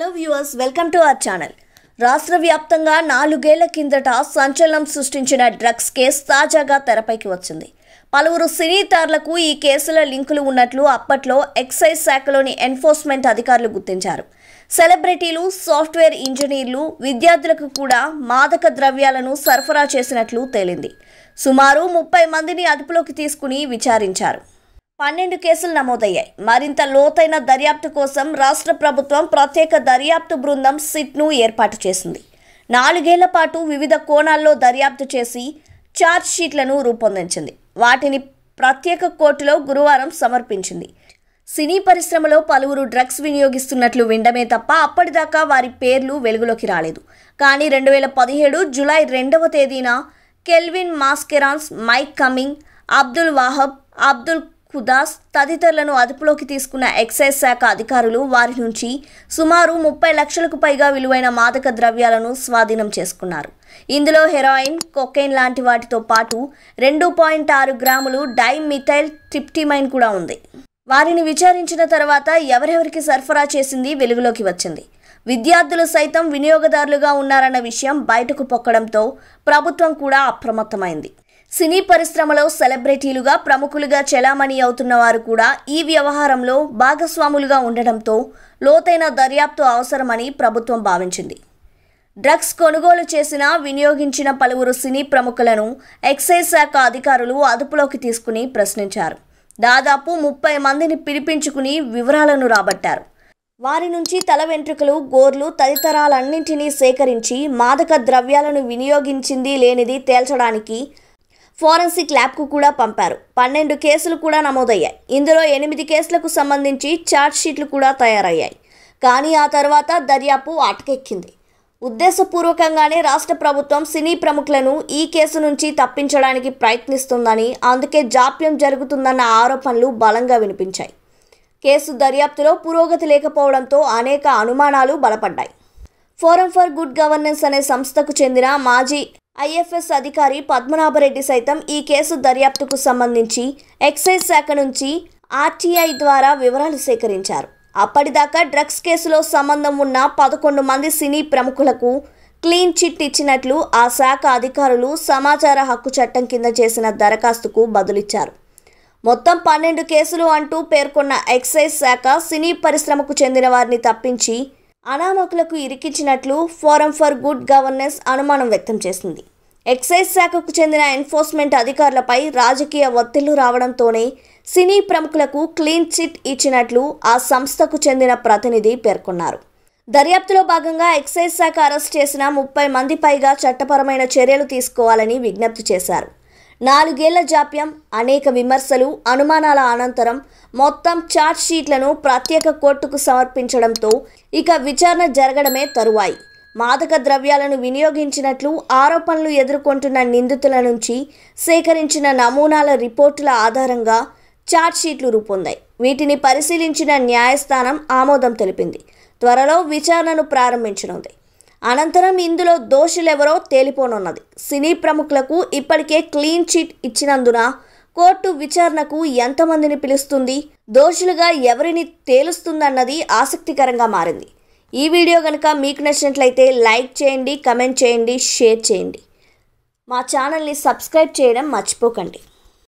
hello viewers welcome to our channel రాష్ట్ర వ్యాప్తంగా నాలుగేళ్ల కిందట సంచలనం సృష్టించిన డ్రగ్స్ కేసు తాజాగా తెరపైకి వచ్చింది పలువురు సినీతారులకు ఈ కేసుల లింకులు ఉన్నట్లు అప్పట్లో ఎక్సైజ్ శాఖలోని ఎన్ఫోర్స్మెంట్ అధికారులు గుర్తించారు సెలబ్రిటీలు సాఫ్ట్వేర్ ఇంజనీర్లు విద్యార్థులకు కూడా మాదక ద్రవ్యాలను సరఫరా చేసినట్లు తేలింది సుమారు ముప్పై మందిని అదుపులోకి తీసుకుని విచారించారు పన్నెండు కేసులు నమోదయ్యాయి మరింత లోతైన దర్యాప్తు కోసం రాష్ట్ర ప్రభుత్వం ప్రత్యేక దర్యాప్తు బృందం సిట్ను ఏర్పాటు చేసింది నాలుగేళ్ల పాటు వివిధ కోణాల్లో దర్యాప్తు చేసి ఛార్జ్షీట్లను షీట్లను రూపొందించింది వాటిని ప్రత్యేక కోర్టులో గురువారం సమర్పించింది సినీ పరిశ్రమలో పలువురు డ్రగ్స్ వినియోగిస్తున్నట్లు వినడమే తప్ప అప్పటిదాకా వారి పేర్లు వెలుగులోకి రాలేదు కానీ రెండు వేల పదిహేడు జులై రెండవ తేదీన Kelvin Mascarenhas Mike Cumming Abdul Wahab Abdul Quddus తదితరులను అదుపులోకి తీసుకున్న ఎక్సైజ్ శాఖ అధికారులు వారి నుంచి సుమారు ముప్పై లక్షలకు పైగా విలువైన మాదక ద్రవ్యాలను స్వాధీనం చేసుకున్నారు ఇందులో హెరాయిన్ కొకైన్ లాంటి వాటితో పాటు రెండు పాయింట్ ఆరు గ్రాములు డైమిథైల్ ట్రిప్టిమైన్ కూడా ఉంది వారిని విచారించిన తర్వాత ఎవరెవరికి సరఫరా చేసింది వెలుగులోకి వచ్చింది విద్యార్థులు సైతం వినియోగదారులుగా ఉన్నారన్న విషయం బయటకు పొక్కడంతో ప్రభుత్వం కూడా అప్రమత్తమైంది సినీ పరిశ్రమలో సెలబ్రిటీలుగా ప్రముఖులుగా చెలామణి అవుతున్న వారు కూడా ఈ వ్యవహారంలో భాగస్వాములుగా ఉండడంతో లోతైన దర్యాప్తు అవసరమని ప్రభుత్వం భావించింది డ్రగ్స్ కొనుగోలు చేసిన వినియోగించిన పలువురు సినీ ప్రముఖులను ఎక్సైజ్ శాఖ అధికారులు అదుపులోకి తీసుకుని ప్రశ్నించారు దాదాపు ముప్పై మందిని పిలిపించుకుని వివరాలను రాబట్టారు వారి నుంచి తల వెంట్రుకలు గోర్లు తదితరాలన్నింటినీ సేకరించి మాదక ద్రవ్యాలను వినియోగించింది లేనిది తేల్చడానికి ఫోరెన్సిక్ ల్యాబ్కు కూడా పంపారు పన్నెండు కేసులు కూడా నమోదయ్యాయి ఇందులో ఎనిమిది కేసులకు సంబంధించి షీట్లు కూడా తయారయ్యాయి కానీ ఆ తర్వాత దర్యాప్తు ఆటకెక్కింది ఉద్దేశపూర్వకంగానే రాష్ట్ర ప్రభుత్వం సినీ ప్రముఖులను ఈ కేసు నుంచి తప్పించడానికి ప్రయత్నిస్తుందని అందుకే జాప్యం జరుగుతుందన్న ఆరోపణలు బలంగా వినిపించాయి కేసు దర్యాప్తులో పురోగతి లేకపోవడంతో అనేక అనుమానాలు బలపడ్డాయి ఫోరం ఫర్ గుడ్ గవర్నెన్స్ అనే సంస్థకు చెందిన మాజీ ఐఎఫ్ఎస్ అధికారి పద్మనాభరెడ్డి సైతం ఈ కేసు దర్యాప్తుకు సంబంధించి ఎక్సైజ్ శాఖ నుంచి ఆర్టీఐ ద్వారా వివరాలు సేకరించారు అప్పటిదాకా డ్రగ్స్ కేసులో సంబంధం ఉన్న పదకొండు మంది సినీ ప్రముఖులకు క్లీన్ చిట్ ఇచ్చినట్లు ఆ శాఖ అధికారులు సమాచార హక్కు చట్టం కింద చేసిన దరఖాస్తుకు బదులిచ్చారు మొత్తం పన్నెండు కేసులు అంటూ పేర్కొన్న ఎక్సైజ్ శాఖ సినీ పరిశ్రమకు చెందిన వారిని తప్పించి అనామకులకు ఇరికించినట్లు ఫోరం ఫర్ గుడ్ గవర్నెన్స్ అనుమానం వ్యక్తం చేసింది ఎక్సైజ్ శాఖకు చెందిన ఎన్ఫోర్స్మెంట్ అధికారులపై రాజకీయ ఒత్తిళ్లు రావడంతోనే సినీ ప్రముఖులకు క్లీన్ చిట్ ఇచ్చినట్లు ఆ సంస్థకు చెందిన ప్రతినిధి పేర్కొన్నారు దర్యాప్తులో భాగంగా ఎక్సైజ్ శాఖ అరెస్ట్ చేసిన ముప్పై మంది పైగా చట్టపరమైన చర్యలు తీసుకోవాలని విజ్ఞప్తి చేశారు నాలుగేళ్ల జాప్యం అనేక విమర్శలు అనుమానాల అనంతరం మొత్తం ఛార్జ్ షీట్లను ప్రత్యేక కోర్టుకు సమర్పించడంతో ఇక విచారణ జరగడమే తరువాయి మాదక ద్రవ్యాలను వినియోగించినట్లు ఆరోపణలు ఎదుర్కొంటున్న నిందితుల నుంచి సేకరించిన నమూనాల రిపోర్టుల ఆధారంగా ఛార్జ్ షీట్లు రూపొందాయి వీటిని పరిశీలించిన న్యాయస్థానం ఆమోదం తెలిపింది త్వరలో విచారణను ప్రారంభించనుంది అనంతరం ఇందులో దోషులెవరో తేలిపోనున్నది సినీ ప్రముఖులకు ఇప్పటికే క్లీన్ చిట్ ఇచ్చినందున కోర్టు విచారణకు ఎంతమందిని పిలుస్తుంది దోషులుగా ఎవరిని తేలుస్తుందన్నది ఆసక్తికరంగా మారింది ఈ వీడియో కనుక మీకు నచ్చినట్లయితే లైక్ చేయండి కమెంట్ చేయండి షేర్ చేయండి మా ఛానల్ని సబ్స్క్రైబ్ చేయడం మర్చిపోకండి